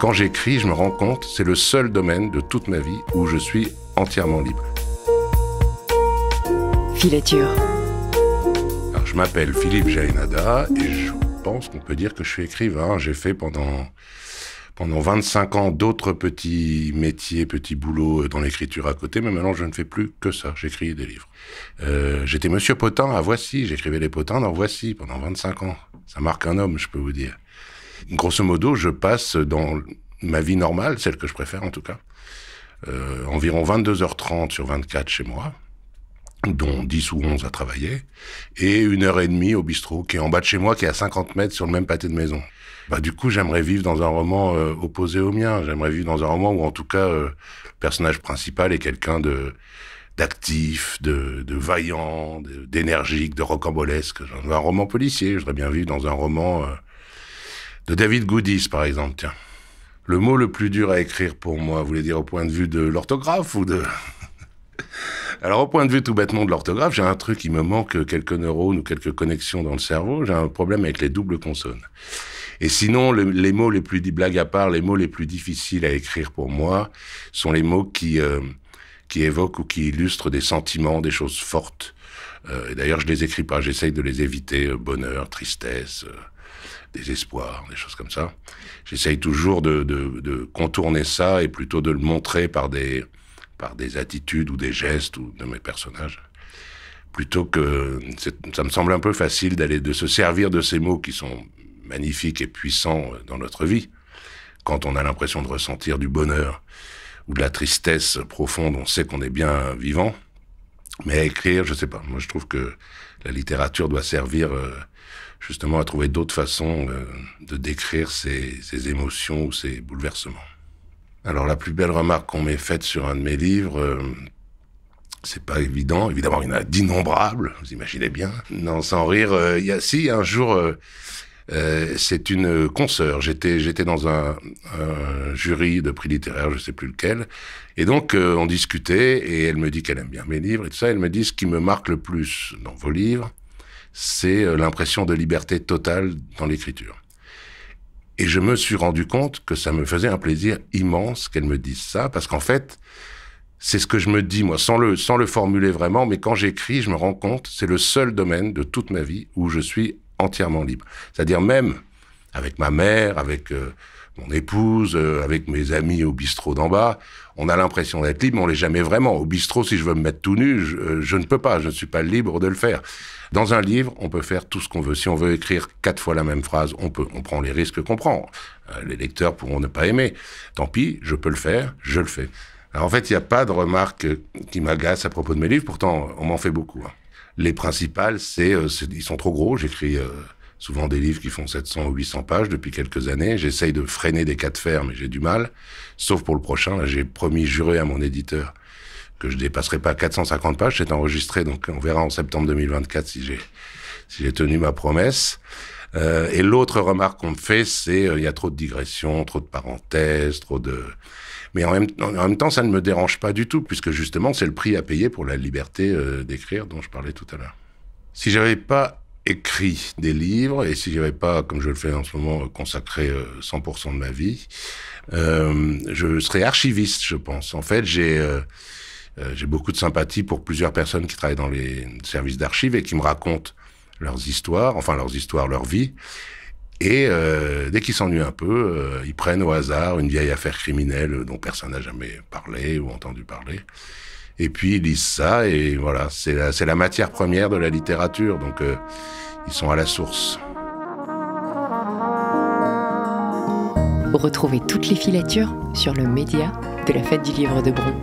Quand j'écris, je me rends compte, c'est le seul domaine de toute ma vie où je suis entièrement libre. Filature. Alors, je m'appelle Philippe Jainada et je pense qu'on peut dire que je suis écrivain. J'ai fait pendant, pendant 25 ans d'autres petits métiers, petits boulots euh, dans l'écriture à côté, mais maintenant je ne fais plus que ça. J'écris des livres. Euh, j'étais Monsieur Potin à Voici. J'écrivais les potins dans Voici pendant 25 ans. Ça marque un homme, je peux vous dire. Grosso modo, je passe dans ma vie normale, celle que je préfère en tout cas, euh, environ 22h30 sur 24 chez moi, dont 10 ou 11 à travailler, et une heure et demie au bistrot, qui est en bas de chez moi, qui est à 50 mètres sur le même pâté de maison. Bah, du coup, j'aimerais vivre dans un roman euh, opposé au mien. J'aimerais vivre dans un roman où, en tout cas, euh, le personnage principal est quelqu'un de d'actif, de, de vaillant, d'énergique, de, de, rocambolesque. Un roman policier. J'aimerais bien vivre dans un roman euh, de David Goodis, par exemple. Tiens. Le mot le plus dur à écrire pour moi, vous voulez dire au point de vue de l'orthographe ou de... Alors au point de vue tout bêtement de l'orthographe, j'ai un truc, qui me manque quelques neurones ou quelques connexions dans le cerveau, j'ai un problème avec les doubles consonnes. Et sinon, les mots les plus blagues à part, les mots les plus difficiles à écrire pour moi sont les mots qui euh, qui évoquent ou qui illustrent des sentiments, des choses fortes. Euh, et d'ailleurs, je les écris pas, j'essaye de les éviter. Euh, bonheur, tristesse des espoirs, des choses comme ça. J'essaye toujours de, contourner ça et plutôt de le montrer par des, par des attitudes ou des gestes ou de mes personnages. Plutôt que. Ça me semble un peu facile d'aller de se servir de ces mots qui sont magnifiques et puissants euh, dans notre vie, quand on a l'impression de ressentir du bonheur ou de la tristesse profonde, on sait qu'on est bien vivant. Mais à écrire, je sais pas. Moi, je trouve que la littérature doit servir euh, justement à trouver d'autres façons euh, de décrire ces, émotions ou ces bouleversements. Alors la plus belle remarque qu'on m'ait faite sur un de mes livres, euh, c'est pas évident. Évidemment, il y en a d'innombrables, vous imaginez bien. Non, sans rire, euh, y a si un jour, c'est une consoeur. J'étais dans un, jury de prix littéraire, je sais plus lequel, et donc on discutait et elle me dit qu'elle aime bien mes livres et tout ça. Elle me dit ce qui me marque le plus dans vos livres, c'est euh, l'impression de liberté totale dans l'écriture. Et je me suis rendu compte que ça me faisait un plaisir immense qu'elle me dise ça, parce qu'en fait, c'est ce que je me dis, moi, sans le, sans le formuler vraiment, mais quand j'écris, je me rends compte, c'est le seul domaine de toute ma vie où je suis entièrement libre. C'est-à-dire même avec ma mère, avec euh, mon épouse, euh, avec mes amis au bistrot d'en bas. On a l'impression d'être libre, mais on l'est jamais vraiment. Au bistrot, si je veux me mettre tout nu, euh, je, ne peux pas, je ne suis pas libre de le faire. Dans un livre, on peut faire tout ce qu'on veut. Si on veut écrire quatre fois la même phrase, on peut. On prend les risques qu'on prend. Euh, les lecteurs pourront ne pas aimer. Tant pis, je peux le faire, je le fais. Alors, en fait, il n'y a pas de remarques qui m'agacent à propos de mes livres, pourtant on m'en fait beaucoup. Hein. Les principales, c'est ils sont trop gros, j'écris souvent des livres qui font 700 ou 800 pages depuis quelques années. J'essaye de freiner des cas de fer, mais j'ai du mal. Sauf pour le prochain, j'ai promis, juré à mon éditeur que je dépasserai pas 450 pages. C'est enregistré, donc on verra en septembre 2024 si j'ai si j'ai tenu ma promesse. Euh, et l'autre remarque qu'on me fait, c'est euh, il y a trop de digressions, trop de parenthèses, trop de. Mais en même, même temps, ça ne me dérange pas du tout, puisque justement, c'est le prix à payer pour la liberté euh, d'écrire dont je parlais tout à l'heure. Si j'avais pas écrit des livres et si j'avais pas, comme je le fais en ce moment, consacré 100% euh, de ma vie, euh, je serais archiviste, je pense. En fait, j'ai euh, euh, j'ai beaucoup de sympathie pour plusieurs personnes qui travaillent dans les services d'archives et qui me racontent leurs histoires, enfin leurs histoires, leur vie. Et euh, dès qu'ils s'ennuient un peu, euh, ils prennent au hasard une vieille affaire criminelle dont personne n'a jamais parlé ou entendu parler et puis ils lisent ça, et voilà, c'est la, matière première de la littérature, donc euh, ils sont à la source. Retrouvez toutes les filatures sur le média de la fête du livre de Bron.